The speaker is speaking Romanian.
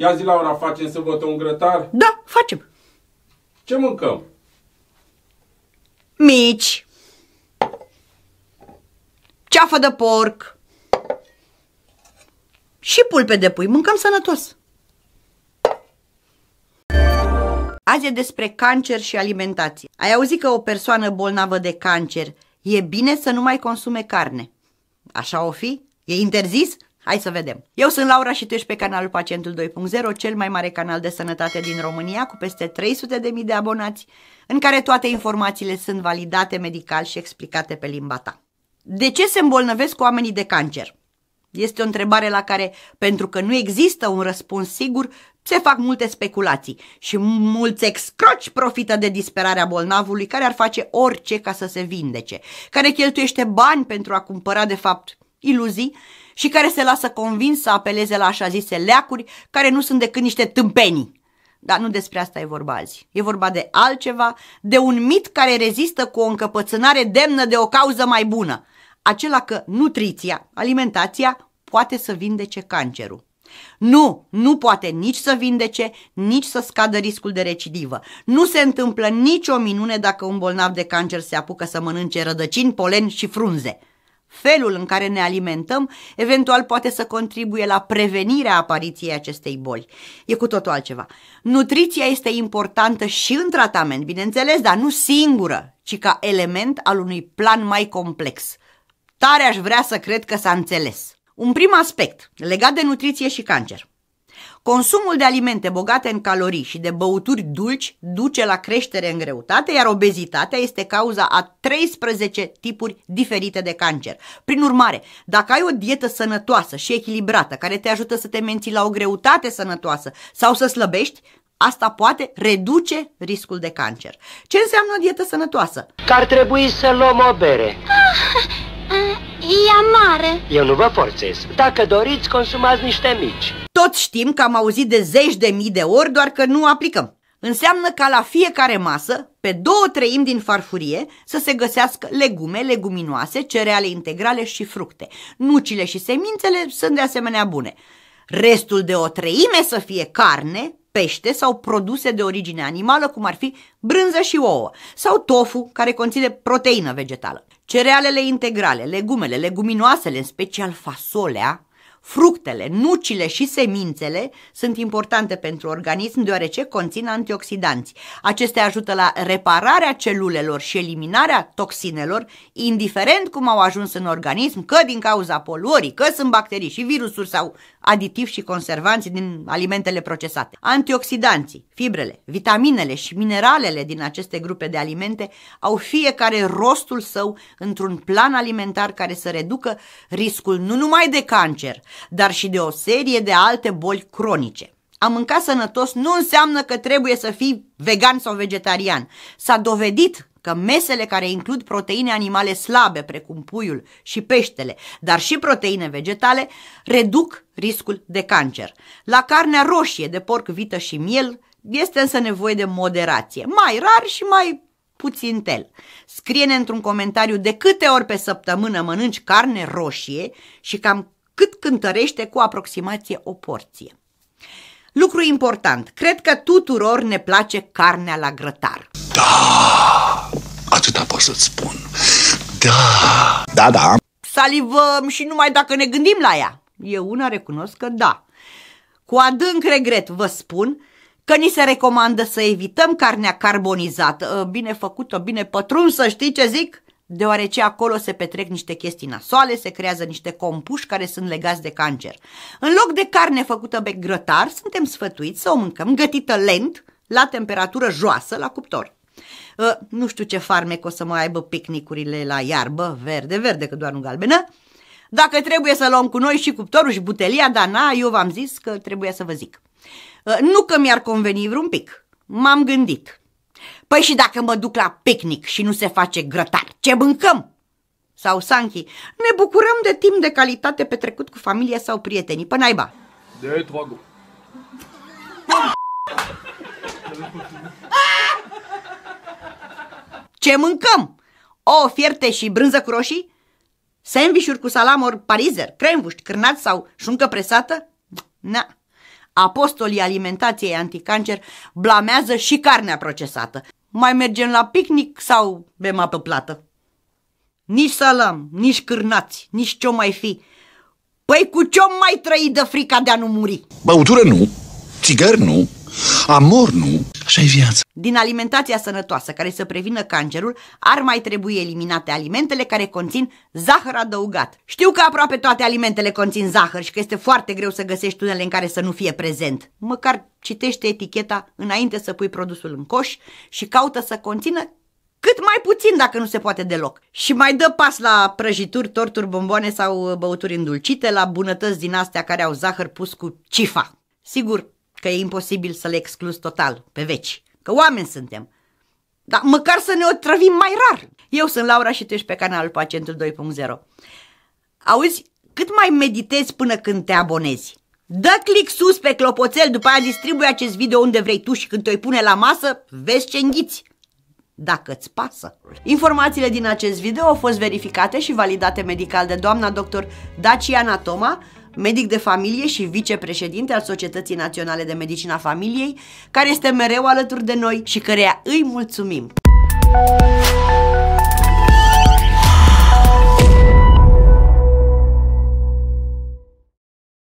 Ia zi, Laura, facem sâmbătă un grătar? Da, facem. Ce mâncăm? Mici. Ceafă de porc. Și pulpe de pui. Mâncăm sănătos. Azi e despre cancer și alimentație. Ai auzit că o persoană bolnavă de cancer e bine să nu mai consume carne. Așa o fi? E interzis? Hai să vedem. Eu sunt Laura și tu ești pe canalul Pacientul 2.0, cel mai mare canal de sănătate din România, cu peste 300.000 de abonați, în care toate informațiile sunt validate medical și explicate pe limba ta. De ce se îmbolnăvesc cu oamenii de cancer? Este o întrebare la care, pentru că nu există un răspuns sigur, se fac multe speculații și mulți excroci profită de disperarea bolnavului care ar face orice ca să se vindece, care cheltuiește bani pentru a cumpăra de fapt iluzii și care se lasă convins să apeleze la așa zise leacuri care nu sunt decât niște tâmpenii. Dar nu despre asta e vorba azi. E vorba de altceva, de un mit care rezistă cu o încăpățânare demnă de o cauză mai bună. Acela că nutriția, alimentația, poate să vindece cancerul. Nu, nu poate nici să vindece, nici să scadă riscul de recidivă. Nu se întâmplă nicio minune dacă un bolnav de cancer se apucă să mănânce rădăcini, polen și frunze. Felul în care ne alimentăm eventual poate să contribuie la prevenirea apariției acestei boli. E cu totul altceva. Nutriția este importantă și în tratament, bineînțeles, dar nu singură, ci ca element al unui plan mai complex. Tare aș vrea să cred că s-a înțeles. Un prim aspect legat de nutriție și cancer. Consumul de alimente bogate în calorii și de băuturi dulci duce la creștere în greutate, iar obezitatea este cauza a 13 tipuri diferite de cancer. Prin urmare, dacă ai o dietă sănătoasă și echilibrată, care te ajută să te menții la o greutate sănătoasă sau să slăbești, Asta poate reduce riscul de cancer. Ce înseamnă o dietă sănătoasă? Că ar trebui să luăm o bere. Ah, e amare. Eu nu vă forțez. Dacă doriți, consumați niște mici. Toți știm că am auzit de zeci de mii de ori, doar că nu aplicăm. Înseamnă ca la fiecare masă, pe două treimi din farfurie, să se găsească legume, leguminoase, cereale integrale și fructe. Nucile și semințele sunt de asemenea bune. Restul de o treime să fie carne, pește sau produse de origine animală, cum ar fi brânză și ouă, sau tofu, care conține proteină vegetală. Cerealele integrale, legumele, leguminoasele, în special fasolea, Fructele, nucile și semințele sunt importante pentru organism deoarece conțin antioxidanți. Acestea ajută la repararea celulelor și eliminarea toxinelor, indiferent cum au ajuns în organism, că din cauza poluării, că sunt bacterii și virusuri sau aditivi și conservanți din alimentele procesate. Antioxidanții, fibrele, vitaminele și mineralele din aceste grupe de alimente au fiecare rostul său într-un plan alimentar care să reducă riscul nu numai de cancer, dar și de o serie de alte boli cronice. A mânca sănătos nu înseamnă că trebuie să fii vegan sau vegetarian. S-a dovedit că mesele care includ proteine animale slabe, precum puiul și peștele, dar și proteine vegetale, reduc riscul de cancer. La carnea roșie de porc, vită și miel este însă nevoie de moderație, mai rar și mai puțin tel. Scrie-ne într-un comentariu de câte ori pe săptămână mănânci carne roșie și cam cât cântărește cu aproximație o porție. Lucru important, cred că tuturor ne place carnea la grătar. Da, atâta pot să-ți spun. Da, da, da. Salivăm și numai dacă ne gândim la ea. Eu una recunosc că da. Cu adânc regret vă spun că ni se recomandă să evităm carnea carbonizată, bine făcută, bine pătrunsă, știi ce zic? deoarece acolo se petrec niște chestii nasoale, se creează niște compuși care sunt legați de cancer. În loc de carne făcută pe grătar, suntem sfătuiți să o mâncăm gătită lent, la temperatură joasă, la cuptor. Ă, nu știu ce farmec o să mai aibă picnicurile la iarbă, verde, verde, că doar nu galbenă. Dacă trebuie să luăm cu noi și cuptorul și butelia, dar na, eu v-am zis că trebuie să vă zic. Ă, nu că mi-ar conveni vreun pic. M-am gândit. Păi și dacă mă duc la picnic și nu se face grătar, ce mâncăm? Sau Sanchi, ne bucurăm de timp de calitate petrecut cu familia sau prietenii, până aiba. De dragul. Ce mâncăm? O fierte și brânză cu roșii? Sandvișuri cu salam ori parizer, cremvuști, cârnați sau șuncă presată? Na, apostolii alimentației anticancer blamează și carnea procesată, mai mergem la picnic sau bem apă plată? Nici salam, nici cârnați, nici ce mai fi. Păi cu ce mai trăi de frica de a nu muri? Băutură nu, țigări nu, amor nu, așa e viața. Din alimentația sănătoasă care să prevină cancerul, ar mai trebui eliminate alimentele care conțin zahăr adăugat. Știu că aproape toate alimentele conțin zahăr și că este foarte greu să găsești unele în care să nu fie prezent. Măcar citește eticheta înainte să pui produsul în coș și caută să conțină cât mai puțin dacă nu se poate deloc. Și mai dă pas la prăjituri, torturi, bomboane sau uh, băuturi îndulcite, la bunătăți din astea care au zahăr pus cu cifa. Sigur că e imposibil să le excluzi total, pe veci că oameni suntem. Dar măcar să ne trăvim mai rar. Eu sunt Laura și tu ești pe canalul Pacientul 2.0. Auzi, cât mai meditezi până când te abonezi. Dă click sus pe clopoțel, după aia distribui acest video unde vrei tu și când te-o pune la masă, vezi ce înghiți dacă îți pasă. Informațiile din acest video au fost verificate și validate medical de doamna doctor Daciana Toma, medic de familie și vicepreședinte al Societății Naționale de Medicina Familiei, care este mereu alături de noi și căreia îi mulțumim. Muzica